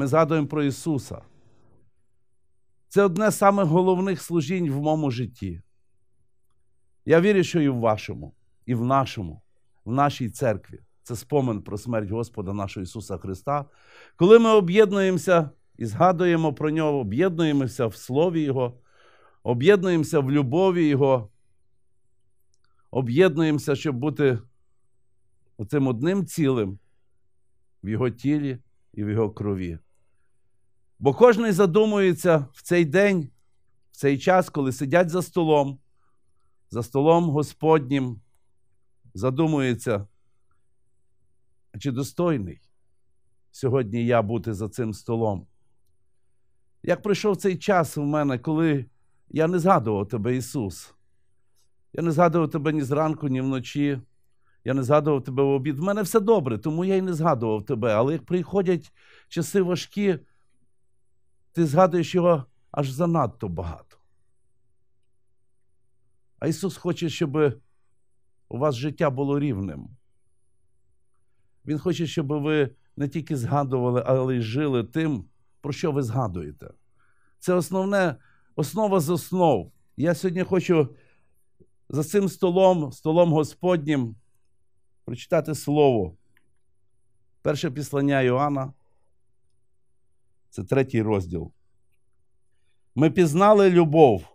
Ми згадуємо про Ісуса. Це одне з самих головних служінь в моєму житті. Я вірю, що і в вашому, і в нашому, в нашій церкві. Це спомин про смерть Господа нашого Ісуса Христа. Коли ми об'єднуємося і згадуємо про Нього, об'єднуємося в Слові Його, об'єднуємося в любові Його, об'єднуємося, щоб бути оцим одним цілим в Його тілі і в Його крові. Бо кожен задумується в цей день, в цей час, коли сидять за столом, за столом Господнім, задумується, чи достойний сьогодні я бути за цим столом? Як пройшов цей час у мене, коли я не згадував тебе, Ісус? Я не згадував тебе ні зранку, ні вночі. Я не згадував тебе в обід. В мене все добре, тому я й не згадував тебе. Але як приходять часи важкі, ти згадуєш його аж занадто багато. А Ісус хоче, щоб у вас життя було рівним. Він хоче, щоб ви не тільки згадували, але й жили тим, про що ви згадуєте. Це основне, основа з основ. Я сьогодні хочу за цим столом, столом Господнім, прочитати Слово. Перше післання Йоанна, це третій розділ. Ми пізнали любов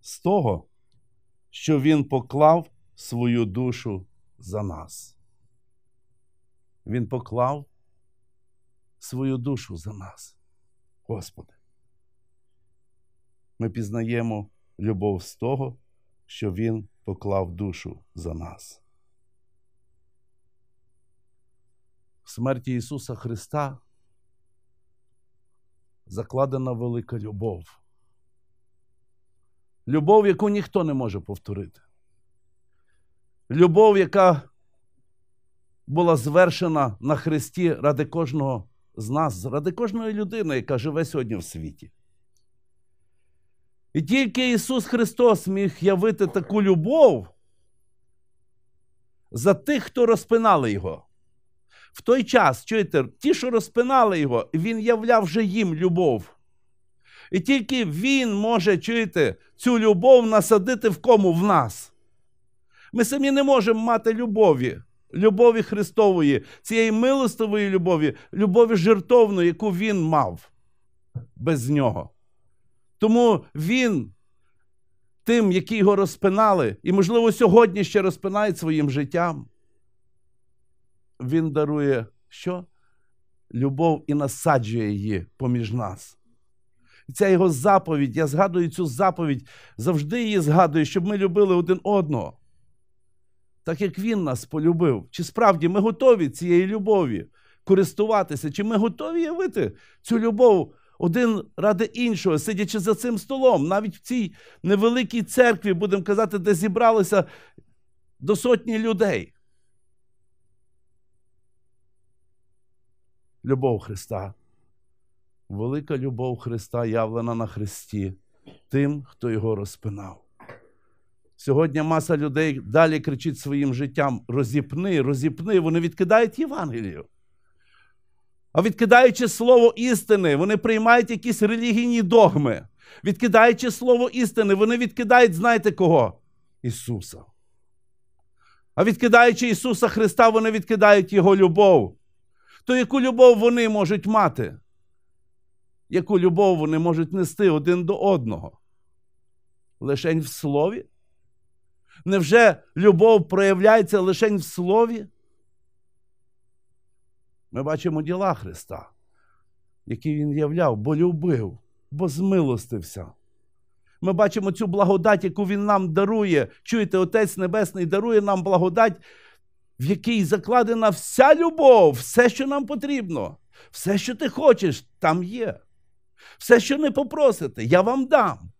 з того, що Він поклав свою душу за нас. Він поклав свою душу за нас, Господи. Ми пізнаємо любов з того, що Він поклав душу за нас. В смерті Ісуса Христа закладена велика любов. Любов, яку ніхто не може повторити. Любов, яка була звершена на Христі ради кожного з нас, ради кожної людини, яка живе сьогодні в світі. І тільки Ісус Христос міг явити таку любов за тих, хто розпинали Його. В той час, чуєте, ті, що розпинали його, він являв вже їм любов. І тільки він може, чуєте, цю любов насадити в кому в нас. Ми самі не можемо мати любові, любові Христової, цієї милостивої любові, любові жертовної, яку він мав без нього. Тому він, тим, які його розпинали, і, можливо, сьогодні ще розпинають своїм життям. Він дарує що? Любов і насаджує її поміж нас. І ця його заповідь, я згадую цю заповідь, завжди її згадую, щоб ми любили один одного. Так як він нас полюбив. Чи справді ми готові цієї любові користуватися? Чи ми готові явити цю любов один ради іншого, сидячи за цим столом, навіть в цій невеликій церкві, будемо казати, де зібралося до сотні людей? любов Христа. Велика любов Христа явлена на Христі тим, хто його розпинав. Сьогодні маса людей далі кричить своїм життям: розіпни, розіпни, вони відкидають Євангелію. А відкидаючи слово істини, вони приймають якісь релігійні догми. Відкидаючи слово істини, вони відкидають, знаєте кого? Ісуса. А відкидаючи Ісуса Христа, вони відкидають Його любов то яку любов вони можуть мати? Яку любов вони можуть нести один до одного? Лишень в слові? Невже любов проявляється лишень в слові? Ми бачимо діла Христа, які Він являв, бо любив, бо змилостився. Ми бачимо цю благодать, яку Він нам дарує. Чуєте, Отець Небесний дарує нам благодать в який закладена вся любов, все, що нам потрібно, все, що ти хочеш, там є. Все, що не попросите, я вам дам.